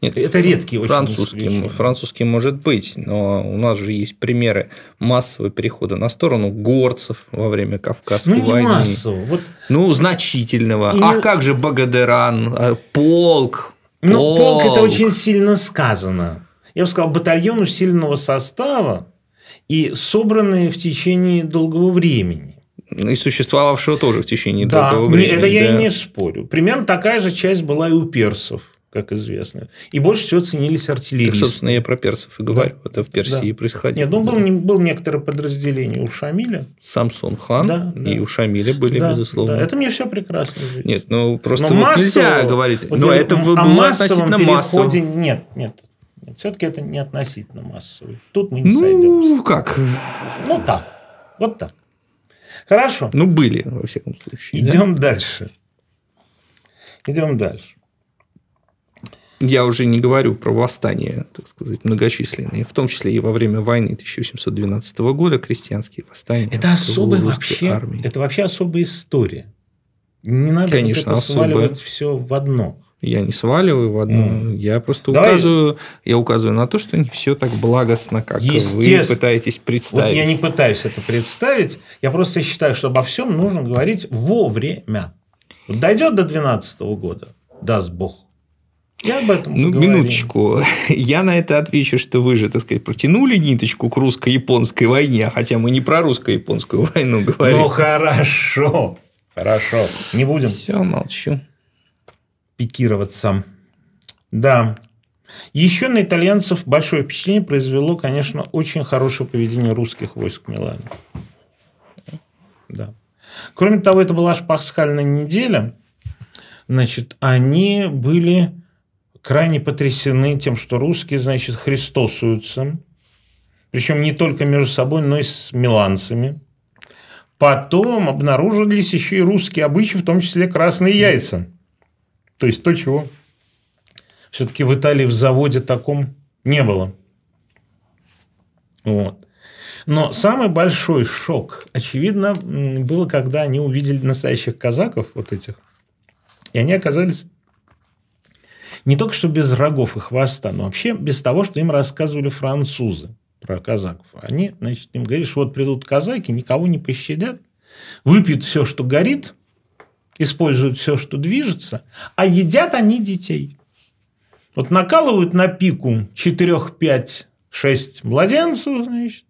нет, это редкий французский, очень французский может быть, но у нас же есть примеры массового перехода на сторону горцев во время Кавказской ну, не войны. Массово, вот... Ну, значительного. И... А как же Багадеран, э, полк? Ну, полк. полк это очень сильно сказано. Я бы сказал, батальону сильного состава и собранные в течение долгого времени. И существовавшего тоже в течение да, долгого времени. Это я и не спорю. Примерно такая же часть была и у персов, как известно. И больше всего ценились артиллеристы. Так, собственно, я про персов и говорю. Да. Это в Персии да. происходило. Нет, ну, да. было, был некоторое подразделение у Шамиля. Самсон хан да, да. и у Шамиля были, да, безусловно. Да. Это мне все прекрасно известно. Нет, ну, просто Но вот массово, нельзя говорить. Вот Но это было массовом относительно массово. Нет, нет, нет, все-таки это не относительно массовый. Тут мы не ну, сойдемся. Ну, как? Ну, так. Вот так. Хорошо. Ну, были, во всяком случае. Идем да? дальше. Идем дальше. Я уже не говорю про восстания, так сказать, многочисленные, в том числе и во время войны 1812 года крестьянские восстания. Это особая вообще, армии. это вообще особая история. Не надо Конечно, это особая. сваливать все в одно. Я не сваливаю в одну, mm. я просто Давай. указываю, я указываю на то, что не все так благостно, как вы пытаетесь представить. Вот я не пытаюсь это представить, я просто считаю, что обо всем нужно говорить вовремя. Вот дойдет до 2012 года, даст Бог, я об этом Ну, минуточку. [LAUGHS] Я на это отвечу, что вы же, так сказать, протянули ниточку к русско-японской войне, а хотя мы не про русско-японскую [LAUGHS] войну говорим. Ну, хорошо. Хорошо. Не будем. Все, молчу пикироваться. Да. Еще на итальянцев большое впечатление произвело, конечно, очень хорошее поведение русских войск в Милане. Да. Кроме того, это была аж пасхальная неделя. Значит, они были крайне потрясены тем, что русские, значит, христосуются. Причем не только между собой, но и с миланцами. Потом обнаружились еще и русские обычаи, в том числе красные яйца. То есть то, чего все-таки в Италии в заводе таком не было. Вот. Но самый большой шок, очевидно, был, когда они увидели настоящих казаков вот этих. И они оказались не только что без рогов и хвоста, но вообще без того, что им рассказывали французы про казаков. Они, значит, им говорили, что вот придут казаки, никого не пощадят, выпьют все, что горит – используют все, что движется, а едят они детей. Вот накалывают на пику 4, 5, 6 младенцев, значит,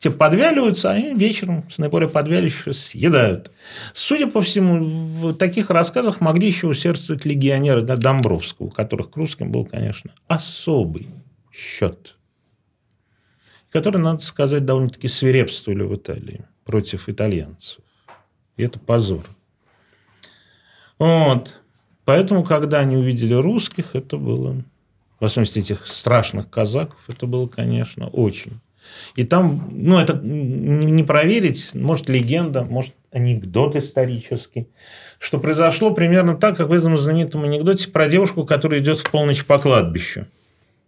те подвяливаются, а они вечером с наиболее подвялившего съедают. Судя по всему, в таких рассказах могли еще усердствовать легионеры Домбровского, у которых к русским был, конечно, особый счет, который, надо сказать, довольно-таки свирепствовали в Италии против итальянцев. И это позор. Вот. Поэтому, когда они увидели русских, это было, в особенности этих страшных казаков, это было, конечно, очень. И там, ну, это не проверить, может, легенда, может, анекдот исторический, что произошло примерно так, как в этом знаменитом анекдоте про девушку, которая идет в полночь по кладбищу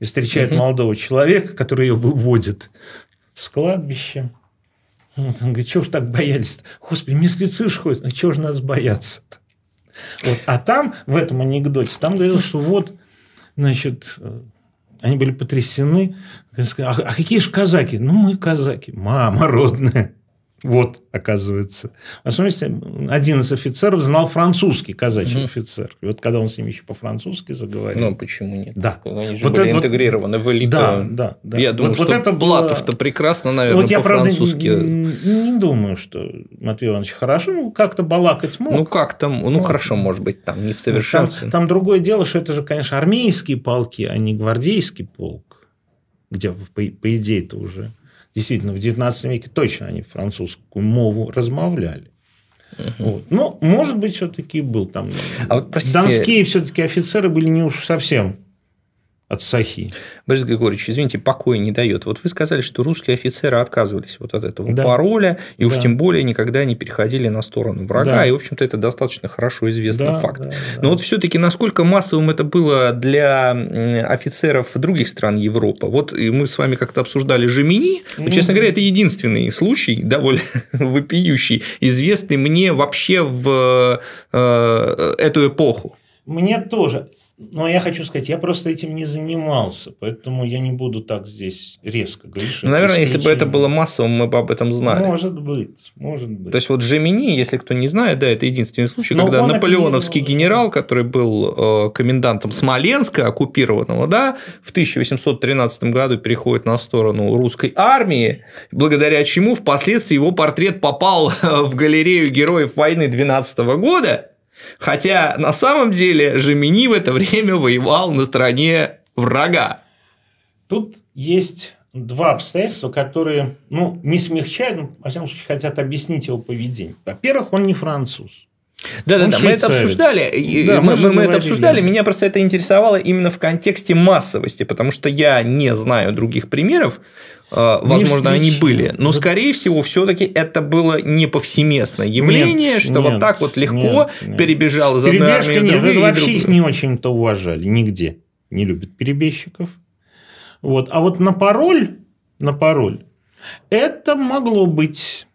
и встречает молодого человека, который ее выводит с кладбища. он говорит, чего ж так боялись-то? Господи, мертвецы ж ходят, а чего ж нас бояться-то? Вот. А там, в этом анекдоте, там говорилось, что вот, значит, э, они были потрясены. Сказали, а, а какие же казаки? Ну, мы казаки, мама родная. Вот, оказывается. В основном, один из офицеров знал французский, казачий угу. офицер. И вот когда он с ним еще по-французски заговорил... Ну, а почему нет? Да. Они же вот были это, интегрированы вот... в элиту. Да, да. да. Я думаю, вот что это Платов-то было... прекрасно, ну, наверное, вот по-французски. Правда, не, не думаю, что Матвей Иванович хорошо. Ну, как-то балакать мог. Ну, как там? Ну, мог. Ну, хорошо, может быть, там не в совершенстве. Там, там другое дело, что это же, конечно, армейские полки, а не гвардейский полк. Где, по, по идее, это уже действительно, в 19 веке точно они французскую мову размовляли. Угу. Вот. Но, может быть, все-таки был там. А вот, простите... Донские все-таки офицеры были не уж совсем от Сахи. Борис Григорьевич, извините, покоя не дает. Вот вы сказали, что русские офицеры отказывались вот от этого да. пароля, и да. уж тем более никогда не переходили на сторону врага, да. и, в общем-то, это достаточно хорошо известный да, факт. Да, да. Но вот все-таки насколько массовым это было для офицеров других стран Европы? Вот мы с вами как-то обсуждали Жемини, mm-hmm. Ну, честно говоря, это единственный случай, довольно [LAUGHS] вопиющий, известный мне вообще в э, э, эту эпоху. Мне тоже. Но ну, а я хочу сказать, я просто этим не занимался, поэтому я не буду так здесь резко говорить. Ну, наверное, если бы это было массовым, мы бы об этом знали. Может быть, может быть. То есть, вот Жемини, если кто не знает, да, это единственный случай, Но когда наполеоновский определил... генерал, который был э, комендантом Смоленска, оккупированного, да, в 1813 году переходит на сторону русской армии, благодаря чему впоследствии его портрет попал э, в галерею героев войны 12 года Хотя на самом деле Жемини в это время воевал на стороне врага. Тут есть два обстоятельства, которые ну, не смягчают, но, ну, во всяком случае, хотят объяснить его поведение. Во-первых, он не француз. Да, да, да, мы это обсуждали. Да, мы, мы, мы это обсуждали. Меня просто это интересовало именно в контексте массовости, потому что я не знаю других примеров, а, возможно, они были. Но, вот... скорее всего, все-таки это было не повсеместное явление, нет, что нет, вот так вот легко нет, перебежал из одной армии нет, другой, вообще их не очень-то уважали нигде. Не любят перебежчиков. Вот. А вот на пароль, на пароль, это могло быть.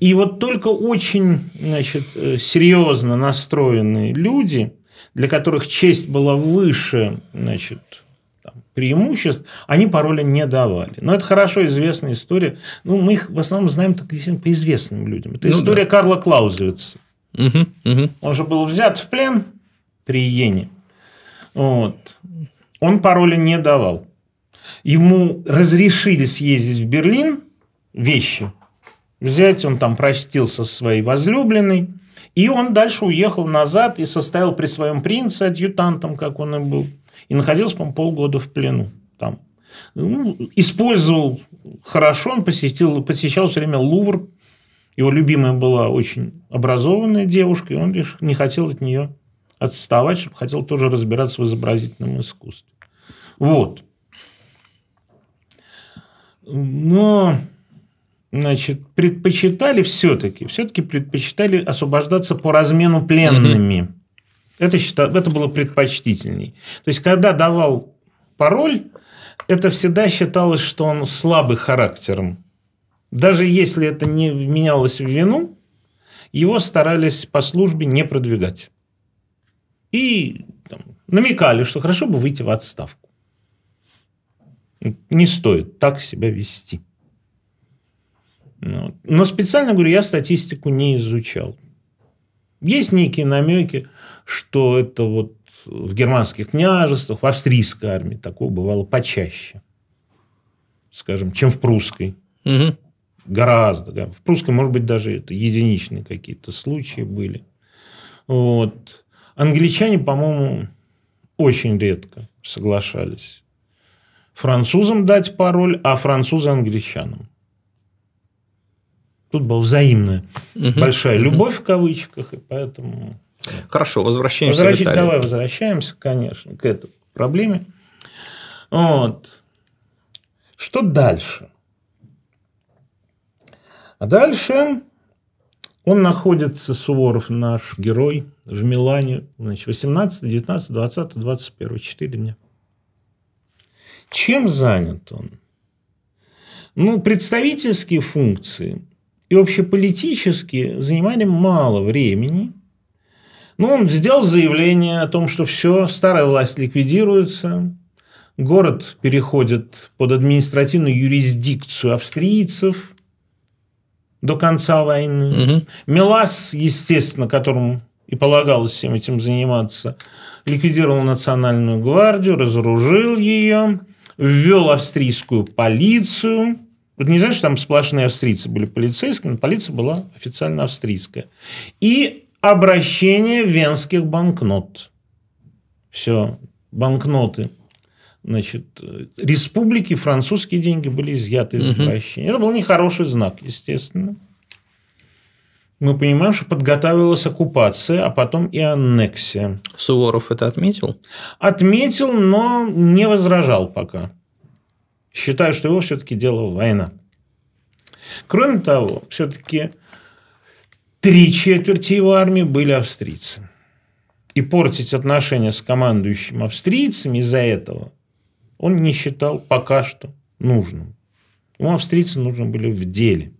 И вот только очень значит, серьезно настроенные люди, для которых честь была выше значит, преимуществ, они пароля не давали. Но это хорошо известная история. Ну, мы их в основном знаем так, по известным людям. Это ну, история да. Карла Клаузевица. Угу, угу. Он же был взят в плен при Иене. Вот. Он пароля не давал. Ему разрешили съездить в Берлин вещи взять, он там простился со своей возлюбленной, и он дальше уехал назад и составил при своем принце адъютантом, как он и был и находился, по-моему, полгода в плену там. Ну, использовал хорошо, он посетил, посещал все время Лувр, его любимая была очень образованная девушка, и он лишь не хотел от нее отставать, чтобы хотел тоже разбираться в изобразительном искусстве. Вот. Но, значит, предпочитали все-таки, все-таки предпочитали освобождаться по размену пленными. Это, считал, это было предпочтительней. То есть, когда давал пароль, это всегда считалось, что он слабый характером. Даже если это не вменялось в вину, его старались по службе не продвигать. И там, намекали, что хорошо бы выйти в отставку. Не стоит так себя вести. Ну, но специально говорю, я статистику не изучал. Есть некие намеки что это вот в германских княжествах, в австрийской армии такое бывало почаще, скажем, чем в прусской. Угу. Гораздо. Да. В прусской, может быть, даже это единичные какие-то случаи были. Вот. Англичане, по-моему, очень редко соглашались французам дать пароль, а французы англичанам. Тут была взаимная угу. большая любовь в кавычках, и поэтому Хорошо, возвращаемся Возвращ... в Италию. Давай возвращаемся, конечно, к этой проблеме. Вот. Что дальше? А дальше он находится, Суворов, наш герой, в Милане, значит, 18, 19, 20, 21, 4 дня. Чем занят он? Ну, представительские функции и общеполитические занимали мало времени – ну, он сделал заявление о том, что все, старая власть ликвидируется, город переходит под административную юрисдикцию австрийцев до конца войны. Угу. Мелас, естественно, которому и полагалось всем этим заниматься, ликвидировал национальную гвардию, разоружил ее, ввел австрийскую полицию. Вот не знаю, что там сплошные австрийцы были полицейскими, но полиция была официально австрийская. И обращение венских банкнот. Все, банкноты. Значит, э, республики французские деньги были изъяты из обращения. Это был нехороший знак, естественно. Мы понимаем, что подготавливалась оккупация, а потом и аннексия. Суворов это отметил? Отметил, но не возражал пока. Считаю, что его все-таки делала война. Кроме того, все-таки три четверти его армии были австрийцы. И портить отношения с командующим австрийцами из-за этого он не считал пока что нужным. Ему австрийцы нужны были в деле.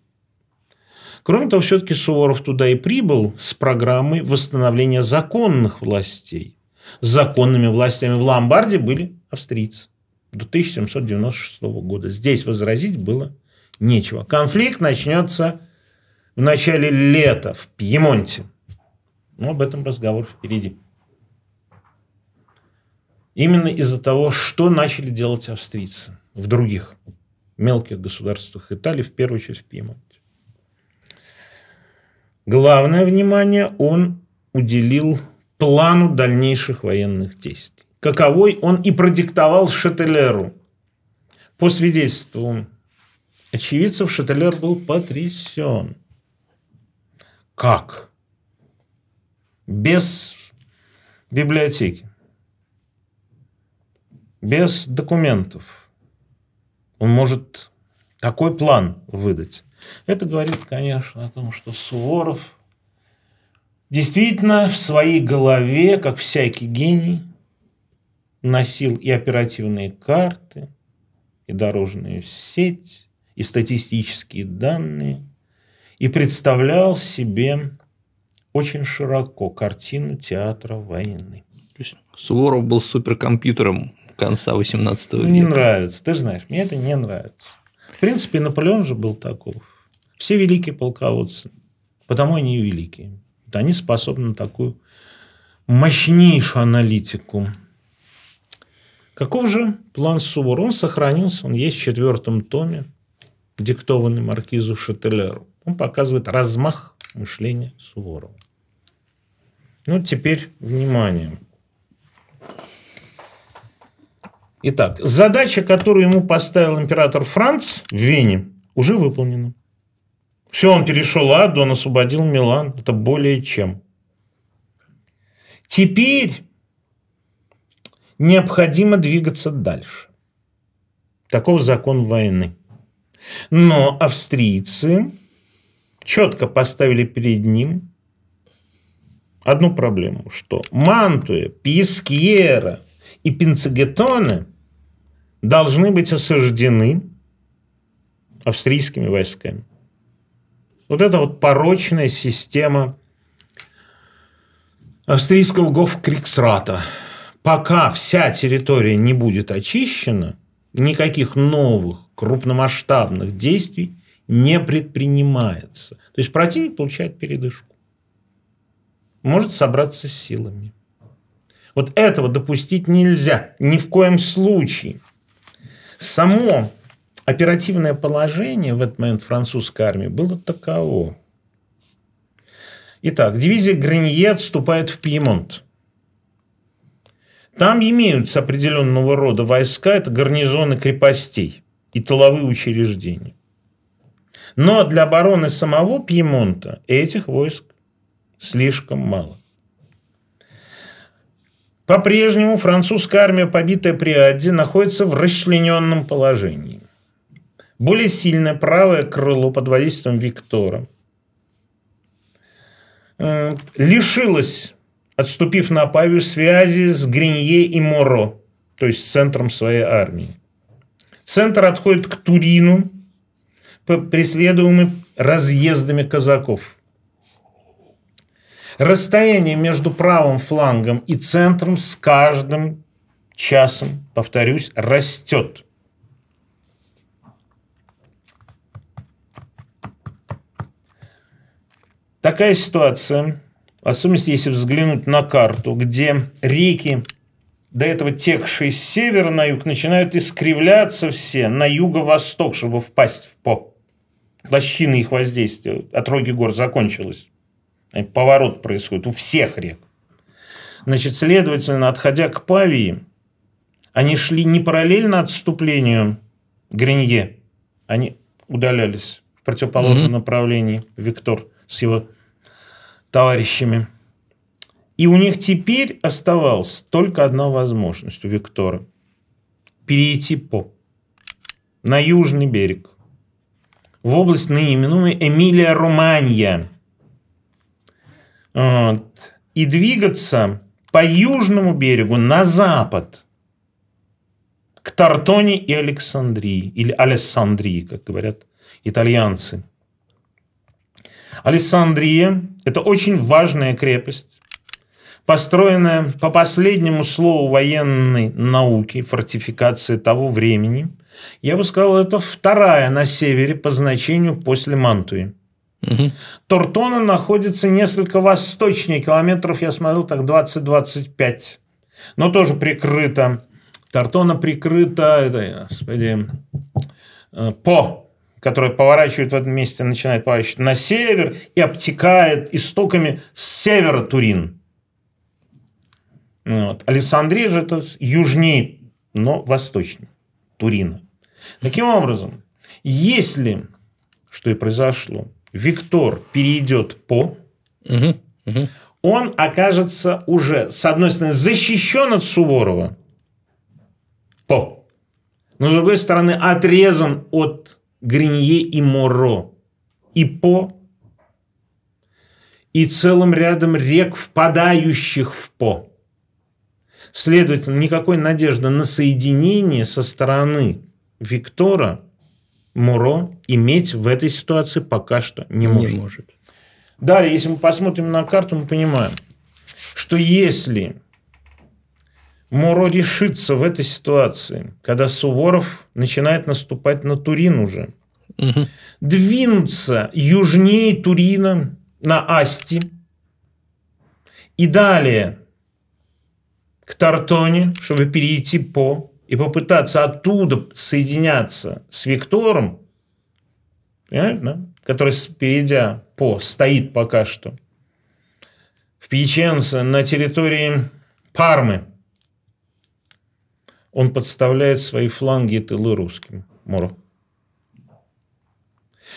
Кроме того, все-таки Суворов туда и прибыл с программой восстановления законных властей. Законными властями в Ломбарде были австрийцы до 1796 года. Здесь возразить было нечего. Конфликт начнется в начале лета в Пьемонте. Но ну, об этом разговор впереди. Именно из-за того, что начали делать австрийцы в других мелких государствах Италии, в первую очередь в Пьемонте. Главное внимание он уделил плану дальнейших военных действий. Каковой он и продиктовал Шателеру. По свидетельству очевидцев, Шателер был потрясен – как? Без библиотеки. Без документов. Он может такой план выдать. Это говорит, конечно, о том, что Суворов действительно в своей голове, как всякий гений, носил и оперативные карты, и дорожную сеть, и статистические данные – и представлял себе очень широко картину театра войны. То есть Суворов был суперкомпьютером конца 18 века. Не нравится, ты же знаешь, мне это не нравится. В принципе, Наполеон же был таков. Все великие полководцы, потому они и великие. Они способны на такую мощнейшую аналитику. Каков же план Суворов? Он сохранился, он есть в четвертом томе, диктованный маркизу Шателеру. Он показывает размах мышления Суворова. Ну, теперь внимание. Итак, задача, которую ему поставил император Франц в Вене, уже выполнена. Все, он перешел Аду, он освободил Милан. Это более чем. Теперь необходимо двигаться дальше. Таков закон войны. Но австрийцы четко поставили перед ним одну проблему, что Мантуя, Пьескьера и Пинцегетоны должны быть осаждены австрийскими войсками. Вот это вот порочная система австрийского гофкриксрата. Пока вся территория не будет очищена, никаких новых крупномасштабных действий не предпринимается. То есть противник получает передышку. Может собраться с силами. Вот этого допустить нельзя. Ни в коем случае. Само оперативное положение в этот момент французской армии было таково. Итак, дивизия Гренье отступает в Пьемонт. Там имеются определенного рода войска, это гарнизоны крепостей и тыловые учреждения. Но для обороны самого Пьемонта этих войск слишком мало. По-прежнему французская армия, побитая при Адде, находится в расчлененном положении. Более сильное правое крыло под воздействием Виктора э, лишилось, отступив на Павию, связи с Гринье и Моро, то есть центром своей армии. Центр отходит к Турину, преследуемы разъездами казаков. Расстояние между правым флангом и центром с каждым часом, повторюсь, растет. Такая ситуация, в особенности если взглянуть на карту, где реки, до этого текшие с севера на юг, начинают искривляться все на юго-восток, чтобы впасть в поп. Лощины их воздействия от Роги гор закончилась. Поворот происходит у всех рек. Значит, следовательно, отходя к Павии, они шли не параллельно отступлению Гринье, они удалялись в противоположном mm-hmm. направлении Виктор с его товарищами. И у них теперь оставалась только одна возможность у Виктора – перейти по на южный берег – в область ныне Эмилия-Романья. Вот. И двигаться по южному берегу на запад к Тартоне и Александрии, или Алессандрии, как говорят итальянцы. Александрия – это очень важная крепость, построенная по последнему слову военной науки, фортификации того времени – я бы сказал, это вторая на севере по значению после Мантуи. Угу. Тортона находится несколько восточнее километров, я смотрел, так 20-25. Но тоже прикрыто. Тортона прикрыта, это, господи, э, по которая поворачивает в этом месте, начинает поворачивать на север и обтекает истоками с севера Турин. Вот. Александрия же это южнее, но восточнее Турина. Таким образом, если, что и произошло, Виктор перейдет по, угу, угу. он окажется уже, с одной стороны, защищен от Суворова по, но с другой стороны, отрезан от Гринье и Моро и по, и целым рядом рек, впадающих в по. Следовательно, никакой надежды на соединение со стороны Виктора Муро иметь в этой ситуации пока что не, не может. может. Далее, если мы посмотрим на карту, мы понимаем, что если Муро решится в этой ситуации, когда Суворов начинает наступать на Турин уже, угу. двинуться южнее Турина на Асти и далее к Тартоне, чтобы перейти по и попытаться оттуда соединяться с Виктором, да? который, перейдя по, стоит пока что, в Пьяченце на территории Пармы, он подставляет свои фланги и тылы русским. Муру.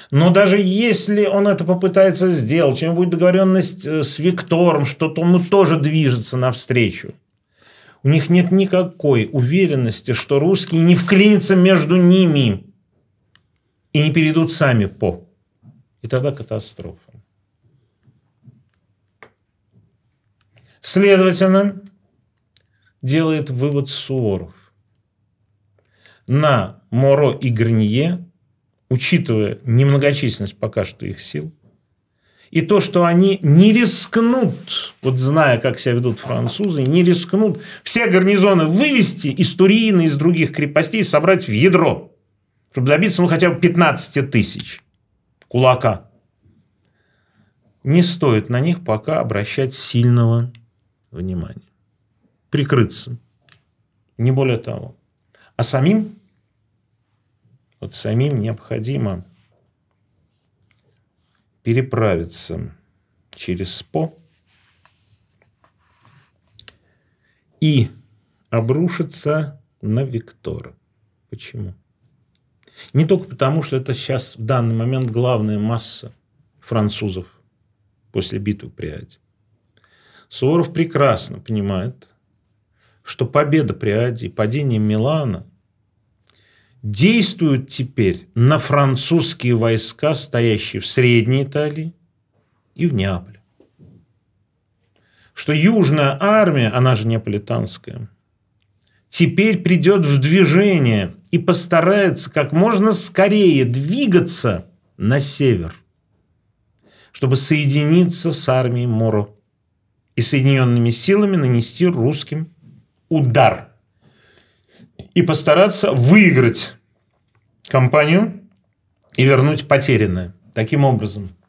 Но даже если он это попытается сделать, у него будет договоренность э, с Виктором, что-то он тоже движется навстречу. У них нет никакой уверенности, что русские не вклинятся между ними и не перейдут сами по. И тогда катастрофа. Следовательно, делает вывод Суворов. На Моро и Гринье, учитывая немногочисленность пока что их сил, и то, что они не рискнут, вот зная, как себя ведут французы, не рискнут все гарнизоны вывести из Турина, из других крепостей, собрать в ядро, чтобы добиться ну, хотя бы 15 тысяч кулака. Не стоит на них пока обращать сильного внимания. Прикрыться. Не более того. А самим, вот самим необходимо – переправиться через СПО и обрушиться на Виктора. Почему? Не только потому, что это сейчас в данный момент главная масса французов после битвы при Аде. Суворов прекрасно понимает, что победа при Аде и падение Милана действуют теперь на французские войска, стоящие в Средней Италии и в Неаполе. Что Южная армия, она же неаполитанская, теперь придет в движение и постарается как можно скорее двигаться на север, чтобы соединиться с армией Моро и соединенными силами нанести русским удар – и постараться выиграть компанию и вернуть потерянное. Таким образом –